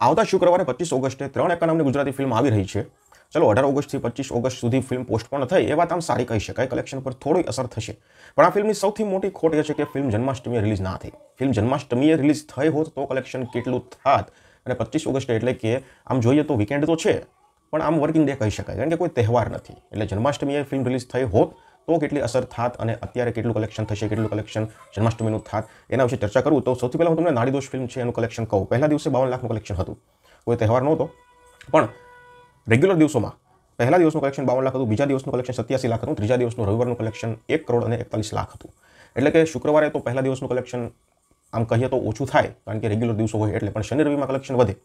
આવતા શુક્રવારે પચીસ ઓગસ્ટે ત્રણ એકાનમની ગુજરાતી ફિલ્મ આવી રહી છે ચલો અઢાર ઓગસ્ટથી પચીસ ઓગસ્ટ સુધી ફિલ્મ પોસ્ટપોન થઈ એ વાત આમ સારી કહી શકાય કલેક્શન પર થોડી અસર થશે પણ આ ફિલ્મની સૌથી મોટી ખોટ એ છે કે ફિલ્મ જન્માષ્ટમીએ રિલીઝ ના થઈ ફિલ્મ જન્માષ્ટમીએ રિલીઝ થઈ હોત તો કલેક્શન કેટલું થાત અને પચીસ ઓગસ્ટે એટલે કે આમ જોઈએ તો વીકેન્ડ તો છે પણ આમ વર્કિંગ ડે કહી શકાય કારણ કે કોઈ તહેવાર નથી એટલે જન્માષ્ટમીએ ફિલ્મ રિલીઝ થઈ હોત તો કેટલી અસર થાત અને અત્યારે કેટલું કલેક્શન થશે કેટલું કલેક્શન જન્માષ્ટમીનું થાત એના વિશે ચર્ચા કરું તો સૌથી પહેલાં હું તમને નાડીદોષ ફિલ્મ છે એનું કલેક્શન કહું પહેલા દિવસે બાવન લાખનું કલેક્શન હતું કોઈ તહેવાર નહોતો પણ રેગ્યુલર દિવસોમાં પહેલા દિવસનું કલેક્શન બાવન લાખ હતું બીજા દિવસનું કલેક્શન સત્યાસી લાખ હતું ત્રીજા દિવસનું રવિવારનું કલેક્શન એક કરોડ અને એકતાલીસ લાખ હતું એટલે કે શુક્રવારે તો પહેલા દિવસનું કલેક્શન આમ કહીએ તો ઓછું થાય કારણ કે રેગ્યુલર દિવસો હોય એટલે પણ શનિ રવિમાં કલેક્શન વધે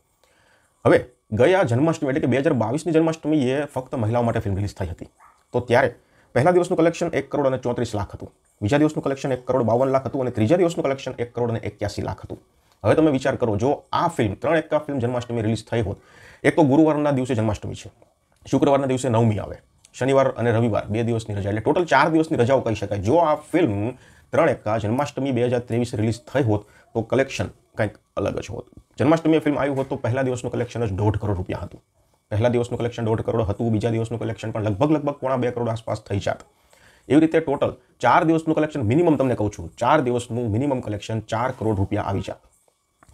હવે ગયા જન્માષ્ટમી એટલે કે બે હજાર બાવીસની જન્માષ્ટમી એ ફક્ત મહિલાઓ માટે ફિલ્મ રિલીઝ થઈ હતી તો ત્યારે પહેલા દિવસનું કલેક્શન એક કરોડ અને ચોત્રીસ લાખ હતું બીજા દિવસનું કલેક્શન એક કરોડ બાવન લાખ હતું અને ત્રીજા દિવસનું કલેક્શન એક કરોડ અને એક્યાસી લાખ હતું હવે તમે વિચાર કરો જો આ ફિલ્મ ત્રણ એકા ફિલ્મ જન્માષ્ટમી રિલીઝ થઈ હોત એક તો ગુરુવારના દિવસે જન્માષ્ટમી છે શુક્રવારના દિવસે નવમી આવે શનિવાર અને રવિવાર બે દિવસની રજા એટલે ટોટલ ચાર દિવસની રજાઓ કહી શકાય જો આ ફિલ્મ ત્રણ એકા જન્માષ્ટમી બે હજાર ત્રેવીસ રિલીઝ થઈ હોત તો કલેક્શન કંઈક અલગ જ હોત જન્માષ્ટમી ફિલ્મ આવી હોત તો પહેલા દિવસનું કલેક્શન જ દોઢ કરોડ રૂપિયા હતું પહેલા દિવસનું કલેક્શન દોઢ કરોડ હતું બીજા દિવસનું કલેક્શન પણ લગભગ લગભગ પોણા બે કરોડ આસપાસ થઈ જાત એવી રીતે ટોટલ ચાર દિવસનું કલેક્શન મિનિમમ તમને કહું છું ચાર દિવસનું મિનિમમ કલેક્શન ચાર કરોડ રૂપિયા આવી જાત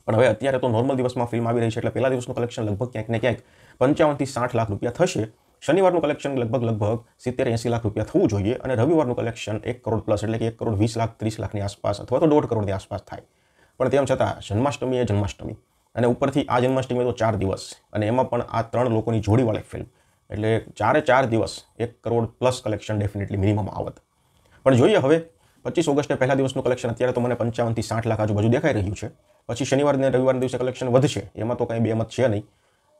પણ હવે અત્યારે તો નોર્મલ દિવસમાં ફિલ્મ આવી રહી છે એટલે પહેલા દિવસનું કલેક્શન લગભગ ક્યાંક ને ક્યાંક પંચાવનથી સાઠ લાખ રૂપિયા થશે શનિવારનું કલેક્શન લગભગ લગભગ સિત્તેર એંસી લાખ રૂપિયા થવું જોઈએ અને રવિવારનું કલેક્શન એક કરોડ પ્લસ એટલે કે એક કરોડ વીસ લાખ ત્રીસ લાખની આસપાસ અથવા તો દોઢ કરોડની આસપાસ થાય પણ તેમ છતાં જન્માષ્ટમી એ જન્માષ્ટમી અને ઉપરથી આ જન્માષ્ટમી તો ચાર દિવસ અને એમાં પણ આ ત્રણ લોકોની જોડીવાળી ફિલ્મ એટલે ચારે ચાર દિવસ એક crore plus collection definitely minimum આવત પણ જોઈએ હવે પચીસ ઓગસ્ટને પહેલા દિવસનું કલેક્શન અત્યારે તો મને પંચાવનથી સાઠ લાખ આજુબાજુ દેખાઈ રહ્યું છે પછી શનિવારને રવિવારના દિવસે કલેક્શન વધશે એમાં તો કંઈ બેમત છે નહીં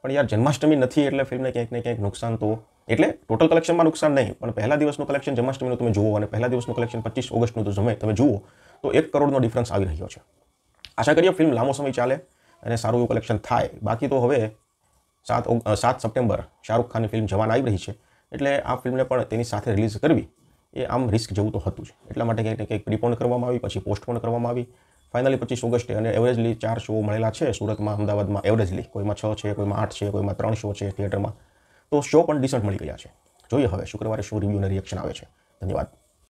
પણ યાર જન્માષ્ટમી નથી એટલે ફિલ્મને ક્યાંક ને ક્યાંક નુકસાન તો એટલે ટોટલ કલેક્શનમાં નુકસાન નહીં પણ પહેલા દિવસનું કલેક્શન જન્માષ્ટમીનું તમે જુઓ અને પહેલા દિવસનું કલેક્શન પચીસ ઓગસ્ટનું તો જમે તમે જુઓ તો એક કરોડનો ડિફરન્સ આવી રહ્યો છે આશા કરીએ ફિલ્મ લાંબો સમય ચાલે અને સારું એવું કલેક્શન થાય બાકી તો હવે સાત સાત સપ્ટેમ્બર શાહરૂખ ખાનની ફિલ્મ જવાન આવી રહી છે એટલે આ ફિલ્મને પણ તેની સાથે રિલીઝ કરવી એ આમ રિસ્ક જેવું તો હતું જ એટલા માટે કંઈક કંઈક પ્રીપોન કરવામાં આવી પછી પોસ્ટપોન કરવામાં આવી ફાઇનલી પચીસ ઓગસ્ટે અને એવરેજલી ચાર શો મળેલા છે સુરતમાં અમદાવાદમાં એવરેજલી કોઈમાં છ છે કોઈમાં આઠ છે કોઈમાં ત્રણ શો છે થિયેટરમાં તો શો પણ ડિસન્ટ મળી ગયા છે જોઈએ હવે શુક્રવારે શું રિવ્યૂ અને રિએક્શન આવે છે ધન્યવાદ